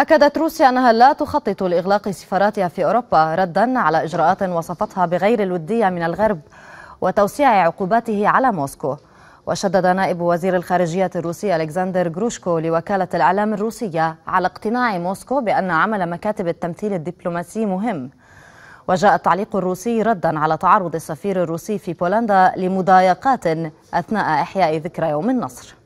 أكدت روسيا أنها لا تخطط لإغلاق سفاراتها في أوروبا ردا على إجراءات وصفتها بغير الودية من الغرب وتوسيع عقوباته على موسكو وشدد نائب وزير الخارجية الروسي ألكسندر جروشكو لوكالة الإعلام الروسية على اقتناع موسكو بأن عمل مكاتب التمثيل الدبلوماسي مهم وجاء التعليق الروسي ردا على تعرض السفير الروسي في بولندا لمضايقات أثناء إحياء ذكرى يوم النصر